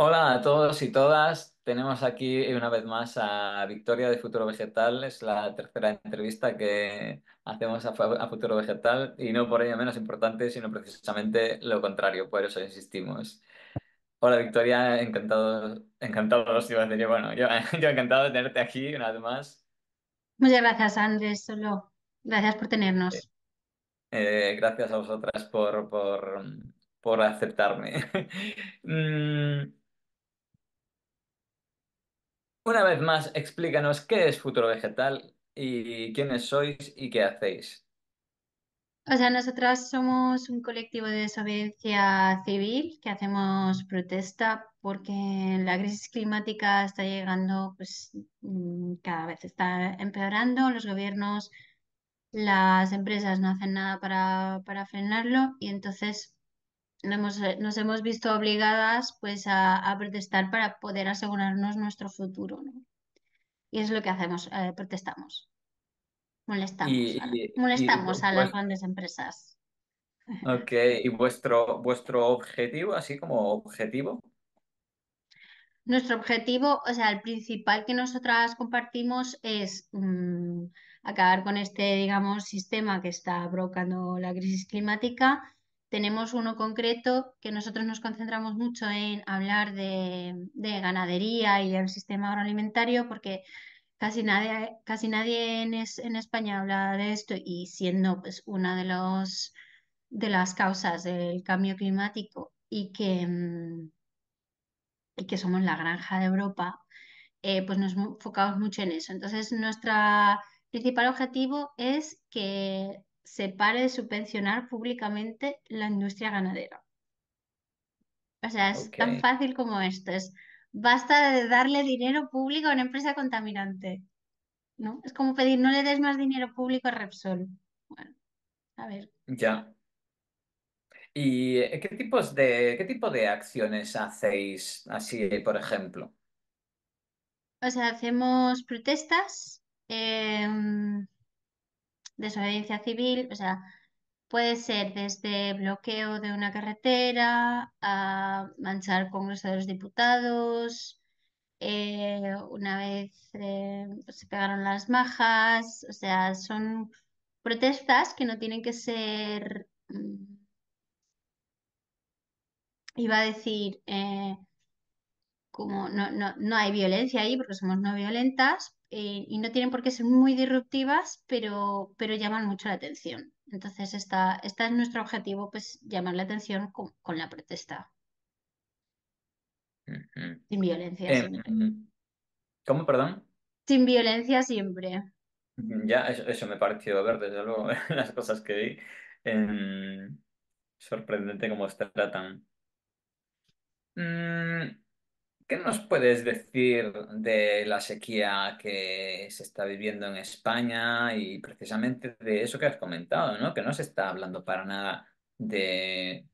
Hola a todos y todas. Tenemos aquí una vez más a Victoria de Futuro Vegetal. Es la tercera entrevista que hacemos a, Futuro Vegetal y no por ello menos importante, sino precisamente lo contrario. Por eso insistimos. Hola Victoria, encantado, encantado, bueno, yo, encantado de tenerte aquí una vez más. Muchas gracias Andrés, solo gracias por tenernos. Eh, eh, gracias a vosotras por, por, aceptarme. Mm, una vez más, explícanos qué es Futuro Vegetal y quiénes sois y qué hacéis. O sea, nosotras somos un colectivo de desobediencia civil que hacemos protesta porque la crisis climática está llegando, pues mm, cada vez está empeorando, los gobiernos, las empresas no hacen nada para, para frenarlo y entonces eh, nos, hemos visto obligadas pues a, protestar para poder asegurarnos nuestro futuro. Y es lo que hacemos, eh, protestamos. Molestamos, molestamos a las grandes empresas. Ok, ¿y vuestro, vuestro objetivo, así como objetivo? Nuestro objetivo, o sea, el principal que nosotras compartimos es mm, acabar con este, digamos, sistema que está provocando la crisis climática tenemos uno concreto que nosotros nos concentramos mucho en hablar de, ganadería y del sistema agroalimentario porque casi nadie, casi nadie en, en, España habla de esto y siendo pues, una de, los, de las causas del cambio climático y que, mm, y que somos la granja de Europa, eh, pues nos enfocamos mucho en eso. Entonces, nuestro principal objetivo es que se pare de subvencionar públicamente la industria ganadera. O sea, es tan fácil como esto. Es basta de darle dinero público a una empresa contaminante. ¿No? Es como pedir, no le des más dinero público a Repsol. Bueno, a ver. Ya. ¿Y qué tipos de qué tipo de acciones hacéis así, por ejemplo? O sea, hacemos protestas. Em, desobediencia civil, o sea, puede ser desde bloqueo de una carretera a manchar el de los Diputados, eh, una vez eh, se pegaron las majas, o sea, son protestas que no tienen que ser, mm, iba a decir, eh, como no, no, no hay violencia ahí porque somos no violentas, eh, y no tienen por qué ser muy disruptivas, pero, pero llaman mucho la atención. Entonces, esta, es nuestro objetivo, pues llamar la atención con, la protesta. Sin violencia eh, siempre. ¿Cómo, perdón? Sin violencia siempre. Ya, eso, eso me pareció ver, desde luego, las cosas que vi. Em, sorprendente cómo se tratan. Mm, ¿Qué nos puedes decir de la sequía que se está viviendo en España y precisamente de eso que has comentado, ¿no? Que no se está hablando para nada de,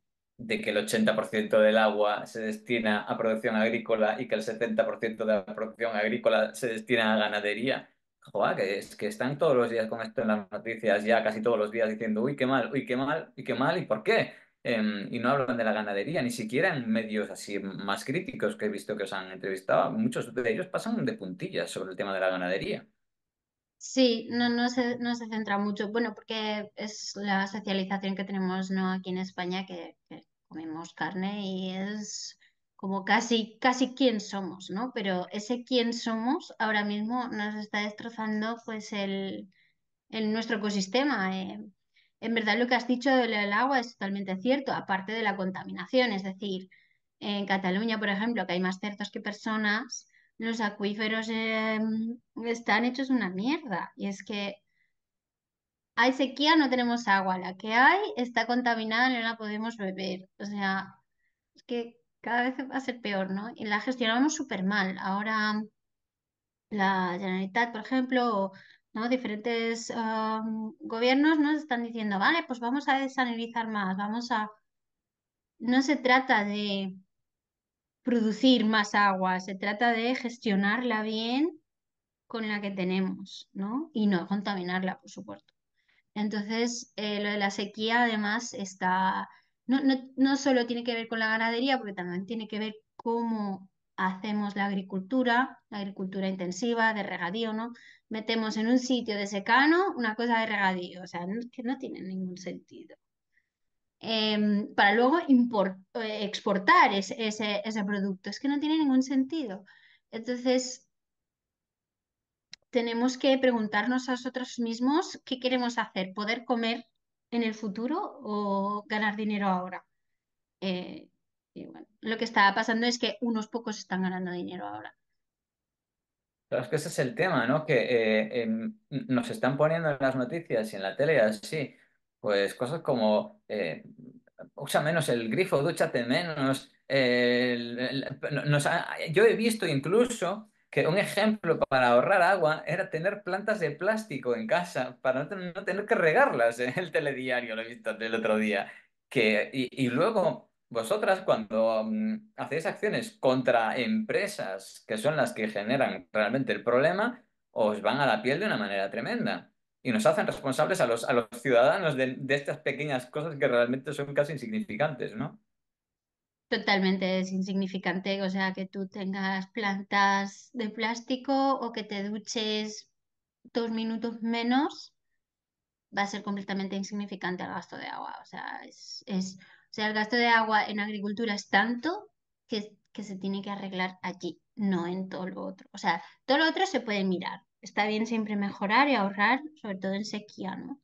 que el 80% del agua se destina a producción agrícola y que el 70% de la producción agrícola se destina a ganadería. Joder, que, es, que están todos los días con esto en las noticias, ya casi todos los días diciendo, uy, qué mal, uy, qué mal, ¡Y qué mal, ¿y por qué? Em, y no hablan de la ganadería, ni siquiera en medios así más críticos que he visto que os han entrevistado. Muchos de ellos pasan de puntillas sobre el tema de la ganadería. Sí, no, no, se, no se centra mucho. Bueno, porque es la socialización que tenemos ¿no? aquí en España, que, comemos carne y es como casi, casi quién somos, ¿no? Pero ese quién somos ahora mismo nos está destrozando pues el, el nuestro ecosistema. Eh en verdad lo que has dicho del agua es totalmente cierto, aparte de la contaminación, es decir, en Cataluña, por ejemplo, que hay más cerdos que personas, los acuíferos em, están hechos una mierda. Y es que hay sequía, no tenemos agua, la que hay está contaminada, y no la podemos beber. O sea, es que cada vez va a ser peor, ¿no? Y la gestionamos súper mal. Ahora la Generalitat, por ejemplo, o Diferentes gobiernos nos están diciendo, vale, pues vamos a desanalizar más, vamos a... No se trata de producir más agua, se trata de gestionarla bien con la que tenemos, ¿no? Y no contaminarla, por supuesto. Entonces, eh, lo de la sequía además está, no, no solo tiene que ver con la ganadería, porque también tiene que ver cómo hacemos la agricultura, la agricultura intensiva, de regadío, ¿no? Metemos en un sitio de secano una cosa de regadío, o sea, que no tiene ningún sentido. Em, para luego eh, exportar ese, producto, es que no tiene ningún sentido. Entonces, tenemos que preguntarnos a nosotros mismos qué queremos hacer, poder comer en el futuro o ganar dinero ahora. Eh, lo que está pasando es que unos pocos están ganando dinero ahora. Claro, es que ese es el tema, ¿no? Que eh, nos están poniendo en las noticias y en la tele así, pues cosas como eh, usa menos el grifo, dúchate menos. yo he visto incluso que un ejemplo para ahorrar agua era tener plantas de plástico en casa para no, tener que regarlas en ¿eh? el telediario, lo he visto del otro día. Que, y luego vosotras cuando mm, hacéis acciones contra empresas que son las que generan realmente el problema, os van a la piel de una manera tremenda y nos hacen responsables a los, a los ciudadanos de, de estas pequeñas cosas que realmente son casi insignificantes, ¿no? Totalmente es insignificante, o sea, que tú tengas plantas de plástico o que te duches dos minutos menos va a ser completamente insignificante el gasto de agua. O sea, es, o sea, el gasto de agua en agricultura es tanto que, que se tiene que arreglar allí, no en todo lo otro. O sea, todo lo otro se puede mirar. Está bien siempre mejorar y ahorrar, sobre todo en sequía, ¿no?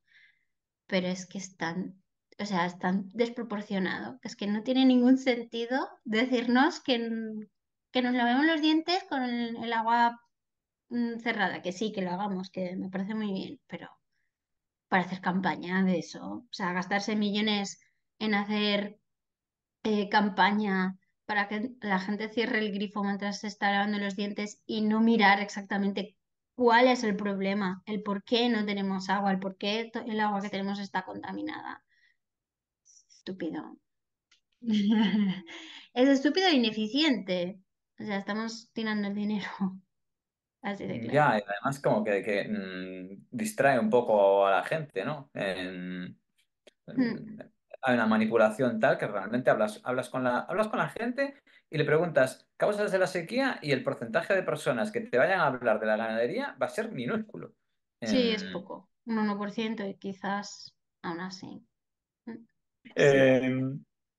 Pero es que están o sea, es tan desproporcionado, es que no tiene ningún sentido decirnos que, que nos lavemos los dientes con el, agua mm, cerrada, que sí, que lo hagamos, que me parece muy bien, pero para hacer campaña de eso. O sea, gastarse millones en hacer eh, campaña para que la gente cierre el grifo mientras se está lavando los dientes y no mirar exactamente cuál es el problema, el por qué no tenemos agua, el por qué el agua que tenemos está contaminada. Estúpido. es estúpido e ineficiente. O sea, estamos tirando el dinero. Mm, ya, y además como que, mm, distrae un poco a la gente, ¿no? Hmm. Mm, hay una manipulación tal que realmente hablas, hablas, con la, hablas con la gente y le preguntas causas de la sequía y el porcentaje de personas que te vayan a hablar de la ganadería va a ser minúsculo. Sí, es poco, un 1% y quizás aún así. Eh,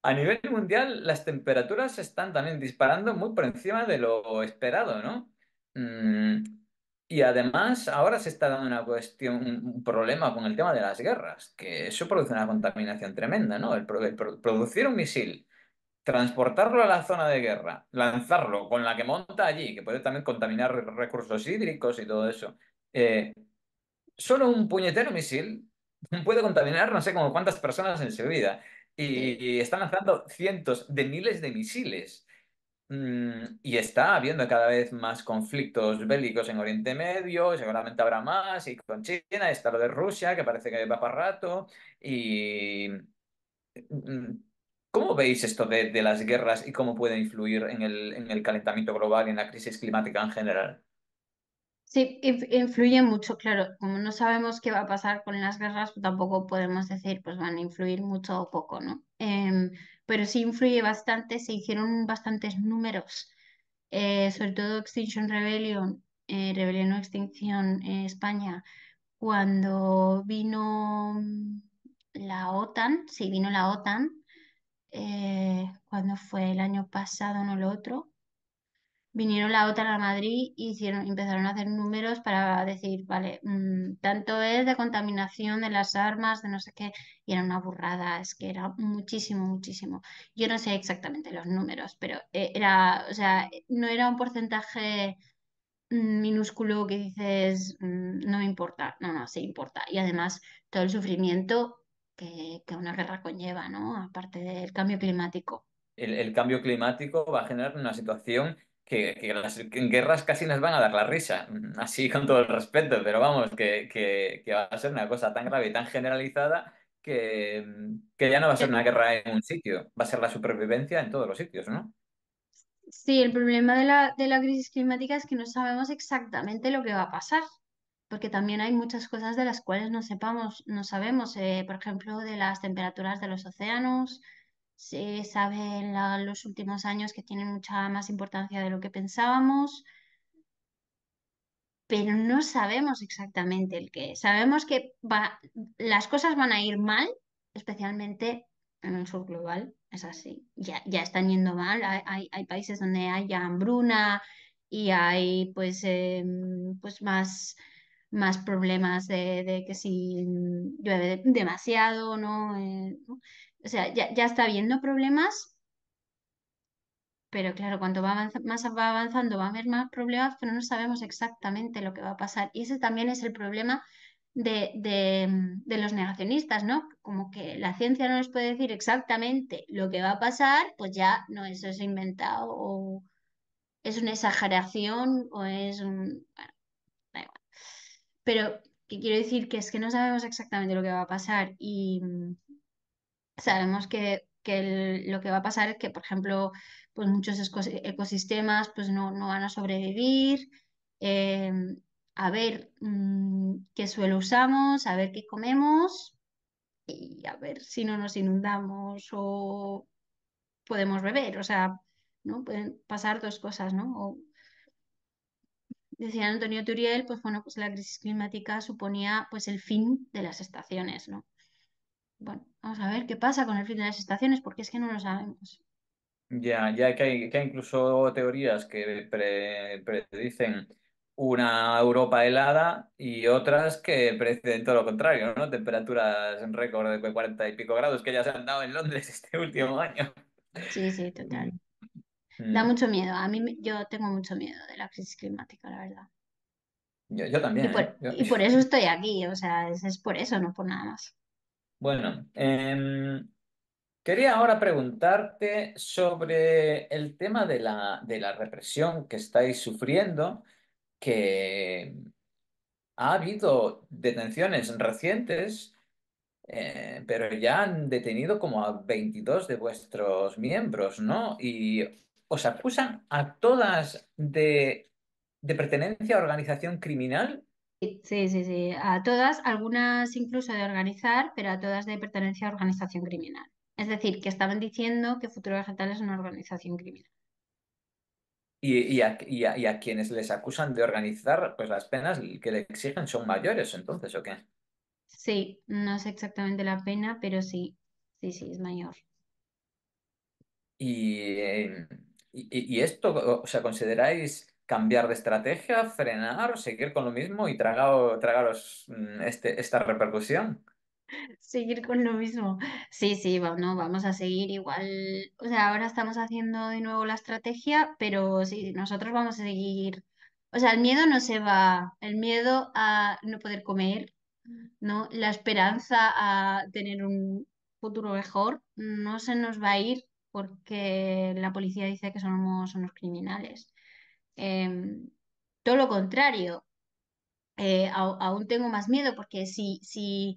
a nivel mundial, las temperaturas están también disparando muy por encima de lo esperado, ¿no? Mm, y además, ahora se está dando una cuestión, un problema con el tema de las guerras, que eso produce una contaminación tremenda, ¿no? El, producir un misil, transportarlo a la zona de guerra, lanzarlo con la que monta allí, que puede también contaminar recursos hídricos y todo eso. Eh, solo un puñetero misil puede contaminar no sé cuántas personas en su vida. y están lanzando cientos de miles de misiles. Mm, y está habiendo cada vez más conflictos bélicos en Oriente Medio, seguramente habrá más, y con China, está lo de Rusia, que parece que va para rato, y... Mm, ¿Cómo veis esto de, las guerras y cómo puede influir en el, calentamiento global y en la crisis climática en general? Sí, influye mucho, claro. Como no sabemos qué va a pasar con las guerras, tampoco podemos decir, pues van a influir mucho o poco, ¿no? Em, pero sí influye bastante, se hicieron bastantes números, eh, sobre todo Extinction Rebellion, eh, Rebelión o Extinción en España, cuando vino la OTAN, sí vino la OTAN, eh, cuando fue el año pasado, no lo otro, vinieron la OTAN a Madrid y hicieron, empezaron a hacer números para decir, vale, mm, tanto es de contaminación de las armas, de no sé qué, y era una burrada, es que era muchísimo, muchísimo. Yo no sé exactamente los números, pero eh, era, o sea, no era un porcentaje mm, minúsculo que dices, mm, no me importa, no, no, sí importa. Y además todo el sufrimiento que, una guerra conlleva, ¿no? Aparte del cambio climático. el, el cambio climático va a generar una situación que, en las guerras casi nos van a dar la risa, mm, así con todo el respeto, pero vamos, que, va a ser una cosa tan grave y tan generalizada que, mm, ya no va a ser eh, una guerra en un sitio, va a ser la supervivencia en todos los sitios, ¿no? Sí, el problema de la, crisis climática es que no sabemos exactamente lo que va a pasar, porque también hay muchas cosas de las cuales no sepamos, no sabemos, eh, por ejemplo, de las temperaturas de los océanos, se sabe en los últimos años que tienen mucha más importancia de lo que pensábamos, pero no sabemos exactamente el qué. Sabemos que las cosas van a ir mal, especialmente en el sur global, es así, ya, están yendo mal, hay, países donde hay hambruna y hay pues, em, pues más más problemas de, que si llueve demasiado, ¿no? Eh, o sea, ya, está habiendo problemas, pero claro, cuando va más va avanzando va a haber más problemas, pero no sabemos exactamente lo que va a pasar. Y ese también es el problema de, los negacionistas, ¿no? Como que la ciencia no nos puede decir exactamente lo que va a pasar, pues ya no, eso es inventado o es una exageración o es un... Bueno, da igual. Pero que quiero decir que es que no sabemos exactamente lo que va a pasar y, sabemos que, lo que va a pasar es que, por ejemplo, pues muchos ecosistemas pues no, no van a sobrevivir. Eh, a ver mm, qué suelo usamos, a ver qué comemos y a ver si no nos inundamos o podemos beber. O sea, ¿no? Pueden pasar dos cosas, ¿no? decía Antonio Turiel, pues bueno, pues la crisis climática suponía pues el fin de las estaciones, ¿no? bueno, vamos a ver qué pasa con el fin de las estaciones, porque es que no lo sabemos. Ya, ya que hay, que incluso teorías que predicen una Europa helada y otras que predicen todo lo contrario, ¿no? Temperaturas en récord de 40 y pico grados que ya se han dado en Londres este último año. Sí, sí, total. Da mm. mucho miedo. A mí yo tengo mucho miedo de la crisis climática, la verdad. Yo, también. ¿eh? Y por, eso estoy aquí, o sea, es por eso, no por nada más. Bueno, em, quería ahora preguntarte sobre el tema de la, represión que estáis sufriendo, que ha habido detenciones recientes, eh, pero ya han detenido como a 22 de vuestros miembros, ¿no? Y os acusan a todas de, de pertenencia a organización criminal Sí, sí, sí. A todas, algunas incluso de organizar, pero a todas de pertenencia a organización criminal. Es decir, que estaban diciendo que Futuro Vegetal es una organización criminal. Y, a, quienes les acusan de organizar, pues las penas que le exigen son mayores, entonces, ¿o qué? Sí, no sé exactamente la pena, pero sí, sí, sí, es mayor. Y, eh, y, y esto, o sea, ¿consideráis cambiar de estrategia, frenar, seguir con lo mismo y tragar, tragaros mm, este, esta repercusión. Seguir con lo mismo. Sí, sí, vamos, vamos a seguir igual. O sea, ahora estamos haciendo de nuevo la estrategia, pero sí, nosotros vamos a seguir. O sea, el miedo no se va. El miedo a no poder comer, ¿no? La esperanza a tener un futuro mejor no se nos va a ir porque la policía dice que somos unos criminales. Em, todo lo contrario, eh, aún tengo más miedo porque si, si,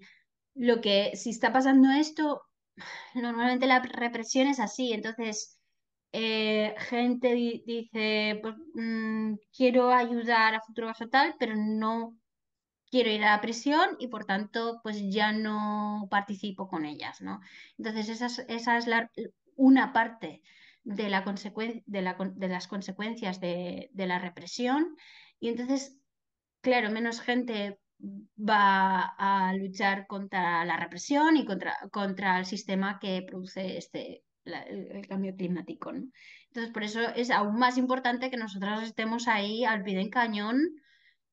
lo que, si está pasando esto, normalmente la represión es así, entonces eh, gente dice, pues, mm, quiero ayudar a Futuro Vegetal, pero no quiero ir a la prisión y por tanto pues ya no participo con ellas, ¿no? Entonces esa es, esa es la, una parte de, las consecuencias de, la represión y entonces, claro, menos gente va a luchar contra la represión y contra, el sistema que produce este, el, cambio climático. ¿no? Entonces, por eso es aún más importante que nosotros estemos ahí al pie del cañón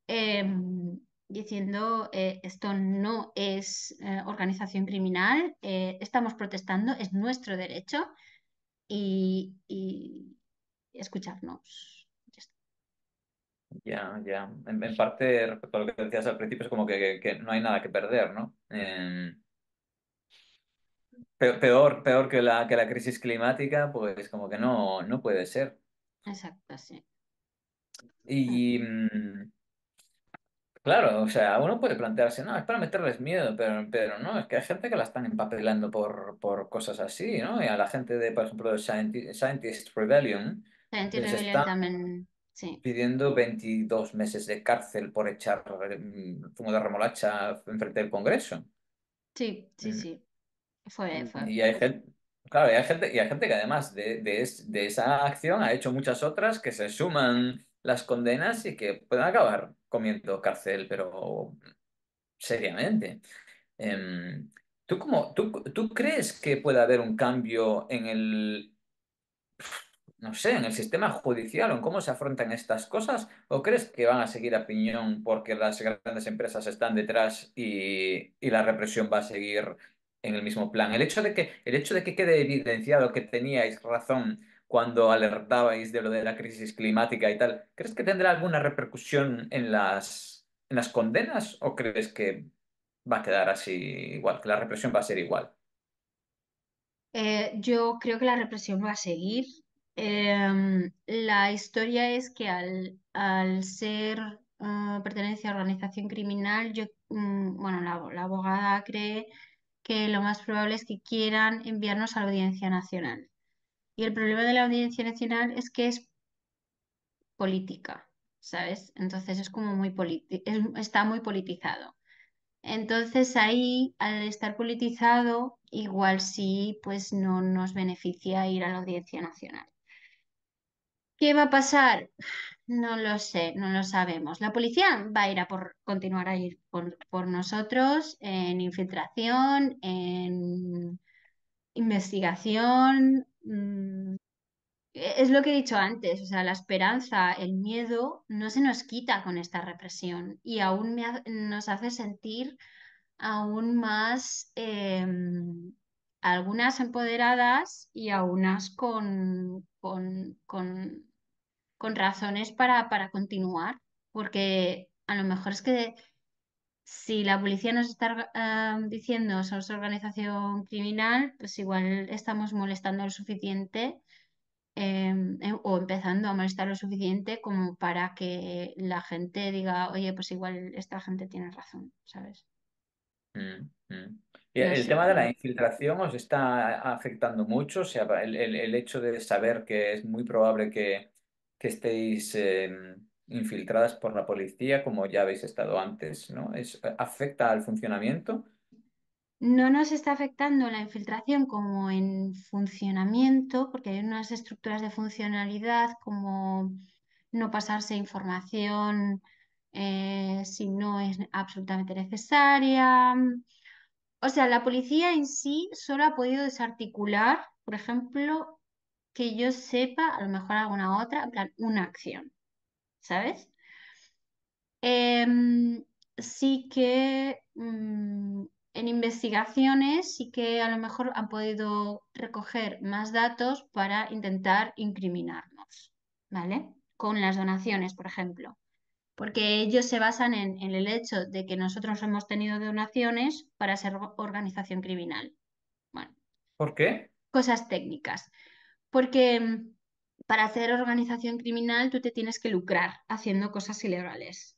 em, diciendo eh, esto no es eh, organización criminal, eh, estamos protestando, es nuestro derecho y, escucharnos. Ya, ya. En, parte, respecto a lo que decías al principio, es como que, no hay nada que perder, ¿no? Eh, peor, peor que la, que la crisis climática, pues como que no, no puede ser. Exacto, sí. Y, mm, Claro, o sea, uno puede plantearse, no, es para meterles miedo, pero, pero no, es que hay gente que la están empapelando por, cosas así, ¿no? Y a la gente de, por ejemplo, Scientist Rebellion también, pidiendo 22 meses de cárcel por echar fumo mm, de remolacha enfrente del Congreso. Sí, sí, mm. sí. Y hay gente, hay gente, que además de, de esa acción ha hecho muchas otras que se suman las condenas y que pueden acabar comiendo cárcel, pero seriamente. Em, ¿tú, tú, crees que puede haber un cambio en el, no sé, en el sistema judicial o en cómo se afrontan estas cosas? ¿O crees que van a seguir a piñón porque las grandes empresas están detrás y, la represión va a seguir en el mismo plan? El hecho, de que, el hecho de que quede evidenciado que teníais razón cuando alertabais de lo de la crisis climática y tal, ¿crees que tendrá alguna repercusión en las, condenas o crees que va a quedar así igual, que la represión va a ser igual? Eh, yo creo que la represión va a seguir. Em, la historia es que al, ser eh, pertenencia a organización criminal, yo, mm, bueno, la, la abogada cree que lo más probable es que quieran enviarnos a la Audiencia Nacional. Y el problema de la Audiencia Nacional es que es política, ¿sabes? Entonces es como muy político está muy politizado. Entonces ahí, al estar politizado, igual sí, pues no nos beneficia ir a la Audiencia Nacional. ¿Qué va a pasar? No lo sé, no lo sabemos. La policía va a ir a por continuar a ir por, por nosotros en infiltración, en investigación, Mm, e-, es lo que he dicho antes, o sea, la esperanza, el miedo no se nos quita con esta represión y aún nos hace sentir aún más em, algunas empoderadas y algunas con, con, con, con razones para, para continuar, porque a lo mejor es que si la policía nos está ah, diciendo diciendo somos organización criminal, pues igual estamos molestando lo suficiente em, em, o empezando a molestar lo suficiente como para que la gente diga, oye, pues igual esta gente tiene razón, ¿sabes? Mm, mm. Y el, tema de la infiltración os está afectando mucho, o sea, el, hecho de saber que es muy probable que, estéis... Em, infiltradas por la policía, como ya habéis estado antes, ¿no? ¿Afecta al funcionamiento? No nos está afectando la infiltración como en funcionamiento, porque hay unas estructuras de funcionalidad como no pasarse información eh, si no es absolutamente necesaria. O sea, la policía en sí solo ha podido desarticular, por ejemplo, que yo sepa, a lo mejor alguna otra, una acción. ¿sabes? Em, sí que mm, en investigaciones sí que a lo mejor han podido recoger más datos para intentar incriminarnos, ¿vale? Con las donaciones, por ejemplo. Porque ellos se basan en, el hecho de que nosotros hemos tenido donaciones para ser organización criminal. ¿Por qué? Cosas técnicas. Porque mm, para hacer organización criminal tú te tienes que lucrar haciendo cosas ilegales.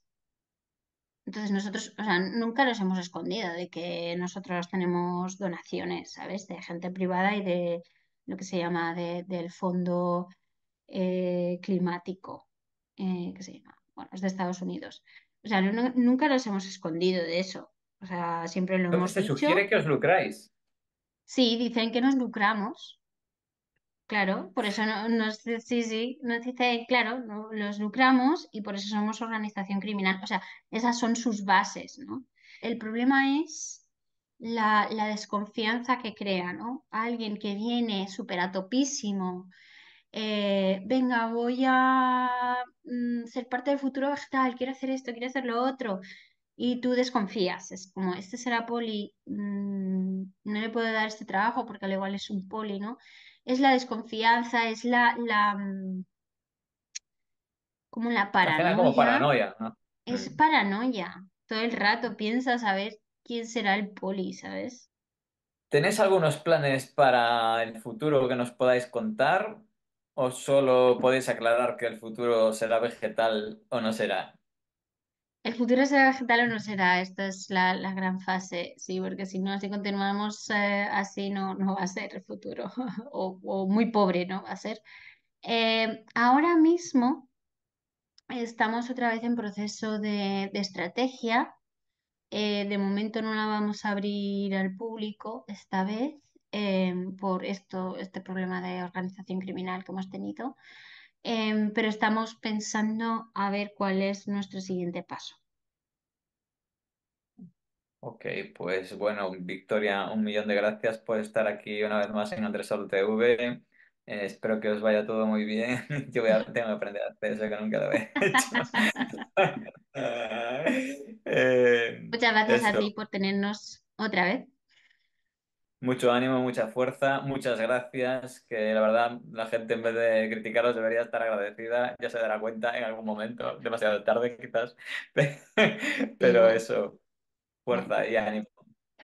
Entonces nosotros, o sea, nunca nos hemos escondido de que nosotros tenemos donaciones, ¿sabes? De gente privada y de lo que se llama del fondo eh, climático, eh, que se llama, bueno, es de Estados Unidos. O sea, nunca nos hemos escondido de eso. O sea, siempre lo hemos dicho. se sugiere que os lucráis? Sí, dicen que nos lucramos Claro, por eso no, nos, sí, sí, nos dice, claro, los lucramos y por eso somos organización criminal. O sea, esas son sus bases, ¿no? El problema es la, desconfianza que crea, ¿no? Alguien que viene súper atopísimo, eh, venga, voy a mm, ser parte del futuro vegetal, quiero hacer esto, quiero hacer lo otro, y tú desconfías, es como, este será poli, mm, no le puedo dar este trabajo porque al igual es un poli, ¿no? es la desconfianza, es la, la mm, como la paranoia. Es mm. paranoia. Todo el rato piensas a ver quién será el poli, ¿sabes? ¿Tenés algunos planes para el futuro que nos podáis contar? ¿O solo podéis aclarar que el futuro será vegetal o no será? El futuro será vegetal o no será, esta es la, gran fase, sí, porque si no, si continuamos eh, así, no, no va a ser el futuro, o, muy pobre, ¿no? Va a ser. Eh, ahora mismo estamos otra vez en proceso de, estrategia. Eh, de momento no la vamos a abrir al público esta vez por esto, este problema de organización criminal que hemos tenido. Em, pero estamos pensando a ver cuál es nuestro siguiente paso. Ok, pues bueno, Victoria, un millón de gracias por estar aquí una vez más en Andresol TV. Eh, espero que os vaya todo muy bien. Yo voy a, tener que aprender a hacer eso que nunca lo he Muchas gracias a ti por tenernos otra vez mucho ánimo, mucha fuerza, muchas gracias, que la verdad la gente en vez de criticaros debería estar agradecida, ya se dará cuenta en algún momento, demasiado tarde quizás, pero eso, fuerza y ánimo.